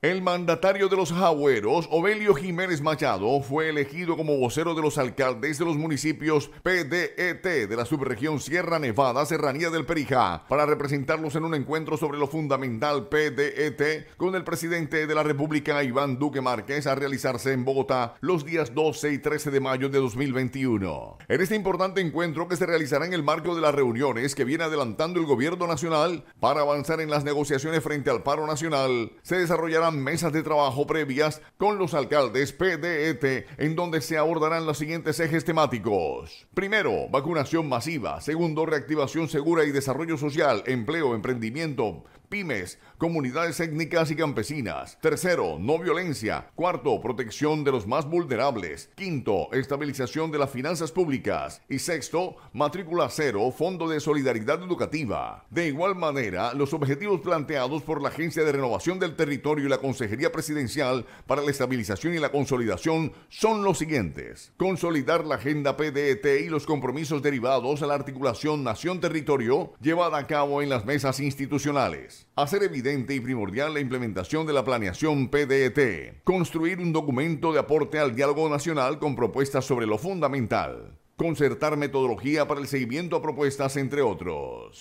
El mandatario de los Jagüeros, Obelio Jiménez Machado, fue elegido como vocero de los alcaldes de los municipios PDET de la subregión Sierra Nevada, Serranía del Perijá, para representarlos en un encuentro sobre lo fundamental PDET con el presidente de la República, Iván Duque Márquez, a realizarse en Bogotá los días 12 y 13 de mayo de 2021. En este importante encuentro que se realizará en el marco de las reuniones que viene adelantando el gobierno nacional para avanzar en las negociaciones frente al paro nacional, se desarrollará mesas de trabajo previas con los alcaldes PDET, en donde se abordarán los siguientes ejes temáticos. Primero, vacunación masiva. Segundo, reactivación segura y desarrollo social, empleo, emprendimiento, pymes, comunidades étnicas y campesinas. Tercero, no violencia. Cuarto, protección de los más vulnerables. Quinto, estabilización de las finanzas públicas. Y sexto, matrícula cero, fondo de solidaridad educativa. De igual manera, los objetivos planteados por la Agencia de Renovación del Territorio y la Consejería Presidencial para la Estabilización y la Consolidación son los siguientes. Consolidar la agenda PDET y los compromisos derivados a la articulación nación-territorio llevada a cabo en las mesas institucionales hacer evidente y primordial la implementación de la planeación PDET, construir un documento de aporte al diálogo nacional con propuestas sobre lo fundamental, concertar metodología para el seguimiento a propuestas, entre otros.